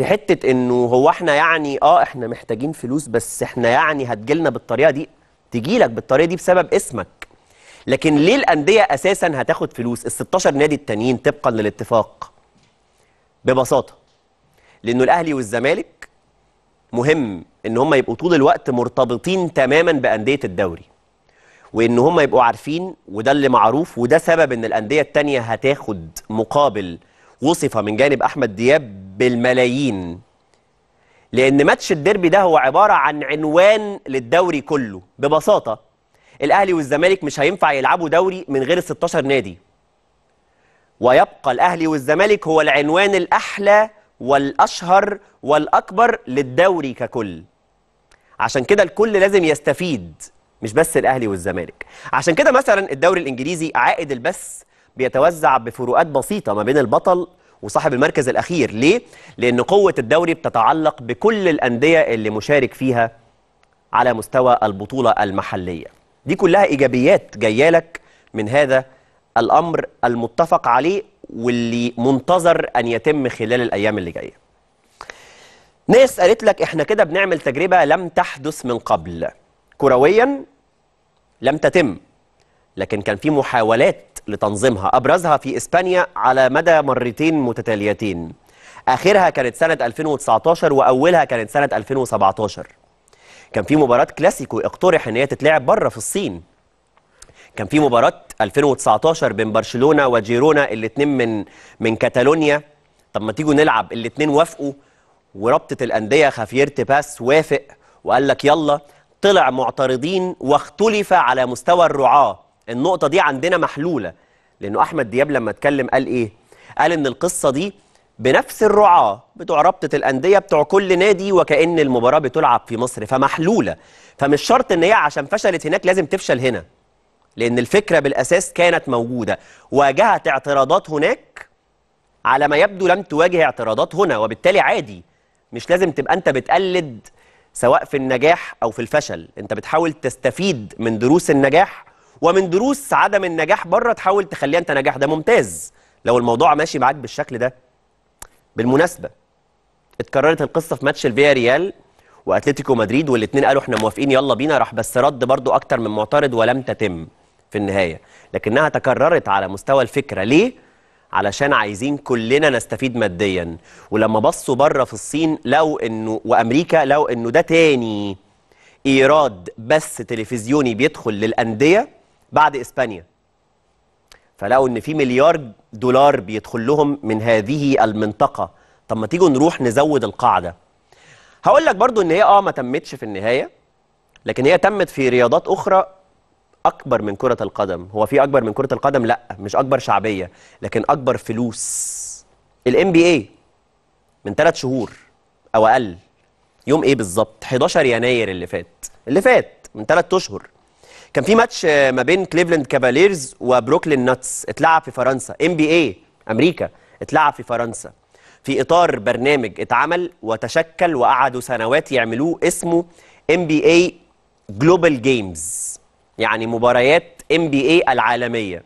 في حته انه هو احنا يعني اه احنا محتاجين فلوس بس احنا يعني هتجيلنا بالطريقه دي تجيلك بالطريقه دي بسبب اسمك لكن ليه الانديه اساسا هتاخد فلوس ال 16 نادي التانيين طبقا للاتفاق ببساطه لانه الاهلي والزمالك مهم ان هم يبقوا طول الوقت مرتبطين تماما بانديه الدوري وان هم يبقوا عارفين وده اللي معروف وده سبب ان الانديه التانية هتاخد مقابل وصف من جانب احمد دياب بالملايين لان ماتش الديربي ده هو عباره عن عنوان للدوري كله ببساطه الاهلي والزمالك مش هينفع يلعبوا دوري من غير ال 16 نادي ويبقى الاهلي والزمالك هو العنوان الاحلى والاشهر والاكبر للدوري ككل عشان كده الكل لازم يستفيد مش بس الاهلي والزمالك عشان كده مثلا الدوري الانجليزي عائد البث بيتوزع بفروقات بسيطه ما بين البطل وصاحب المركز الاخير ليه لان قوه الدوري بتتعلق بكل الانديه اللي مشارك فيها على مستوى البطوله المحليه دي كلها ايجابيات جايه لك من هذا الامر المتفق عليه واللي منتظر ان يتم خلال الايام اللي جايه ناس قالت لك احنا كده بنعمل تجربه لم تحدث من قبل كرويا لم تتم لكن كان في محاولات لتنظيمها أبرزها في إسبانيا على مدى مرتين متتاليتين آخرها كانت سنة 2019 وأولها كانت سنة 2017 كان في مباراة كلاسيكو اقترح أن هي تتلعب بره في الصين كان في مباراة 2019 بين برشلونة وجيرونا الاثنين من من كاتالونيا طب ما تيجوا نلعب الاثنين وافقوا ورابطة الأندية خافير تباس وافق وقال لك يلا طلع معترضين واختلف على مستوى الرعاه النقطه دي عندنا محلوله لانه احمد دياب لما اتكلم قال ايه قال ان القصه دي بنفس الرعاه بتوع رابطه الانديه بتوع كل نادي وكان المباراه بتلعب في مصر فمحلوله فمش شرط ان هي عشان فشلت هناك لازم تفشل هنا لان الفكره بالاساس كانت موجوده واجهت اعتراضات هناك على ما يبدو لم تواجه اعتراضات هنا وبالتالي عادي مش لازم تبقى انت بتقلد سواء في النجاح او في الفشل انت بتحاول تستفيد من دروس النجاح ومن دروس عدم النجاح بره تحاول تخليها انت نجاح ده ممتاز لو الموضوع ماشي معاك بالشكل ده بالمناسبه اتكررت القصه في ماتش الفيا ريال واتلتيكو مدريد والاثنين قالوا احنا موافقين يلا بينا راح بس رد برضو اكتر من معترض ولم تتم في النهايه لكنها تكررت على مستوى الفكره ليه علشان عايزين كلنا نستفيد ماديا ولما بصوا بره في الصين لو انه وامريكا لو انه ده تاني ايراد بس تلفزيوني بيدخل للانديه بعد إسبانيا فلقوا إن في مليار دولار بيدخل لهم من هذه المنطقة طب ما تيجوا نروح نزود القاعدة هقول لك برضو إن هي آه ما تمتش في النهاية لكن هي تمت في رياضات أخرى أكبر من كرة القدم هو في أكبر من كرة القدم لا مش أكبر شعبية لكن أكبر فلوس الام بي اي من ثلاث شهور أو أقل يوم إيه بالظبط 11 يناير اللي فات اللي فات من ثلاث أشهر كان في ماتش آه، ما بين كليفلاند كافاليرز وبروكلين ناتس اتلعب في فرنسا ام بي اي امريكا اتلعب في فرنسا في اطار برنامج اتعمل وتشكل وقعدوا سنوات يعملوه اسمه ام بي اي جلوبال جيمز يعني مباريات ام بي اي العالميه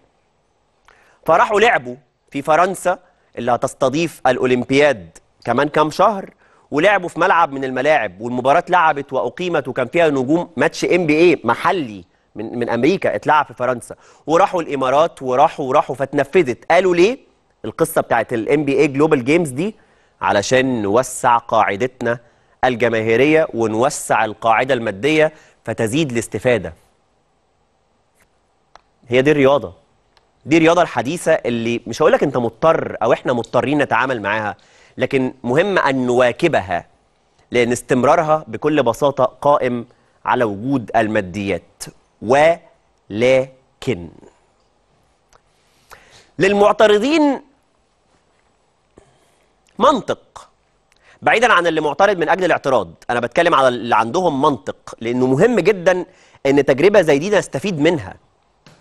فراحوا لعبوا في فرنسا اللي هتستضيف الاولمبياد كمان كام شهر ولعبوا في ملعب من الملاعب والمباراه اتلعبت واقيمت وكان فيها نجوم ماتش ام بي اي محلي من من امريكا اتلعب في فرنسا وراحوا الامارات وراحوا وراحوا فتنفذت قالوا ليه القصه بتاعت الام بي اي جلوبال جيمز دي علشان نوسع قاعدتنا الجماهيريه ونوسع القاعده الماديه فتزيد الاستفاده هي دي الرياضه دي الرياضه الحديثه اللي مش هقول لك انت مضطر او احنا مضطرين نتعامل معاها لكن مهم ان نواكبها لان استمرارها بكل بساطه قائم على وجود الماديات ولكن للمعترضين منطق بعيدا عن اللي معترض من اجل الاعتراض انا بتكلم على اللي عندهم منطق لانه مهم جدا ان تجربه زي دي نستفيد منها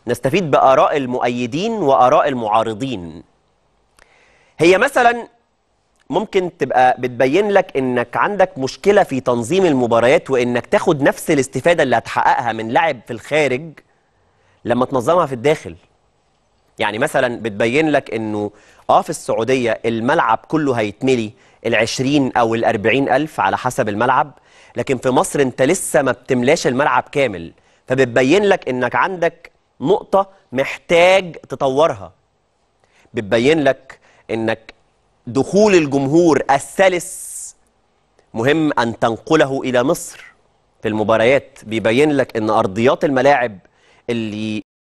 نستفيد باراء المؤيدين واراء المعارضين هي مثلا ممكن تبقى بتبين لك انك عندك مشكله في تنظيم المباريات وانك تاخد نفس الاستفاده اللي هتحققها من لاعب في الخارج لما تنظمها في الداخل يعني مثلا بتبين لك انه اه في السعوديه الملعب كله هيتملي ال20 او ال40 الف على حسب الملعب لكن في مصر انت لسه ما بتملاش الملعب كامل فبتبين لك انك عندك نقطه محتاج تطورها بتبين لك انك دخول الجمهور السلس مهم أن تنقله إلى مصر في المباريات بيبين لك أن أرضيات الملاعب اللي